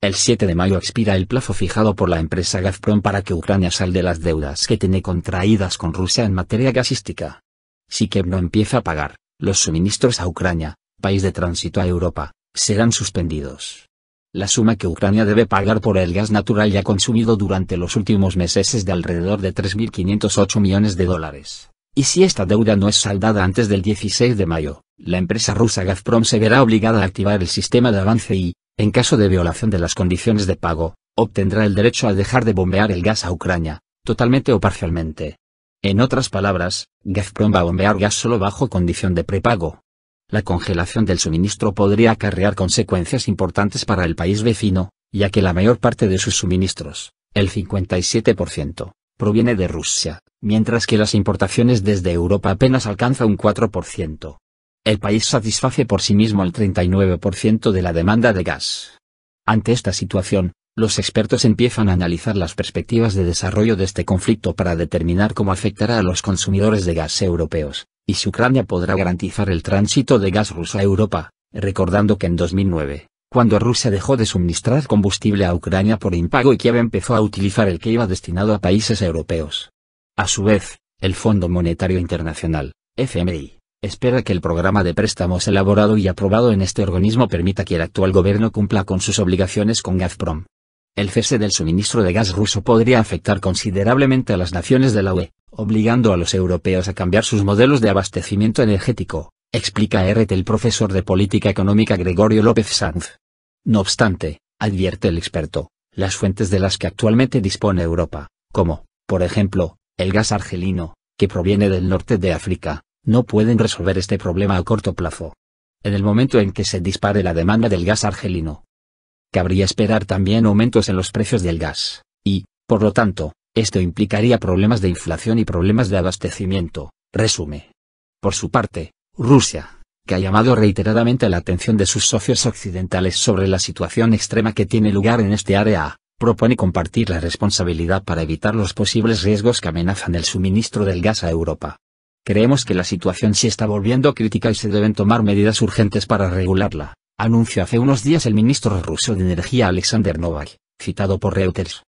El 7 de mayo expira el plazo fijado por la empresa Gazprom para que Ucrania salde las deudas que tiene contraídas con Rusia en materia gasística. Si Kiev no empieza a pagar, los suministros a Ucrania, país de tránsito a Europa, serán suspendidos. La suma que Ucrania debe pagar por el gas natural ya consumido durante los últimos meses es de alrededor de 3.508 millones de dólares. Y si esta deuda no es saldada antes del 16 de mayo, la empresa rusa Gazprom se verá obligada a activar el sistema de avance y, en caso de violación de las condiciones de pago, obtendrá el derecho a dejar de bombear el gas a Ucrania, totalmente o parcialmente. En otras palabras, Gazprom va a bombear gas solo bajo condición de prepago. La congelación del suministro podría acarrear consecuencias importantes para el país vecino, ya que la mayor parte de sus suministros, el 57%, proviene de Rusia, mientras que las importaciones desde Europa apenas alcanza un 4%. El país satisface por sí mismo el 39% de la demanda de gas. Ante esta situación, los expertos empiezan a analizar las perspectivas de desarrollo de este conflicto para determinar cómo afectará a los consumidores de gas europeos, y si Ucrania podrá garantizar el tránsito de gas ruso a Europa, recordando que en 2009, cuando Rusia dejó de suministrar combustible a Ucrania por impago y Kiev empezó a utilizar el que iba destinado a países europeos. A su vez, el Fondo Monetario Internacional, FMI, espera que el programa de préstamos elaborado y aprobado en este organismo permita que el actual gobierno cumpla con sus obligaciones con Gazprom. El cese del suministro de gas ruso podría afectar considerablemente a las naciones de la UE, obligando a los europeos a cambiar sus modelos de abastecimiento energético, explica RT el profesor de política económica Gregorio López Sanz. No obstante, advierte el experto, las fuentes de las que actualmente dispone Europa, como, por ejemplo, el gas argelino, que proviene del norte de África, no pueden resolver este problema a corto plazo. En el momento en que se dispare la demanda del gas argelino, cabría esperar también aumentos en los precios del gas, y, por lo tanto, esto implicaría problemas de inflación y problemas de abastecimiento, resume. Por su parte, Rusia, que ha llamado reiteradamente la atención de sus socios occidentales sobre la situación extrema que tiene lugar en este área, propone compartir la responsabilidad para evitar los posibles riesgos que amenazan el suministro del gas a Europa. Creemos que la situación se está volviendo crítica y se deben tomar medidas urgentes para regularla, anunció hace unos días el ministro ruso de Energía Alexander Novak, citado por Reuters.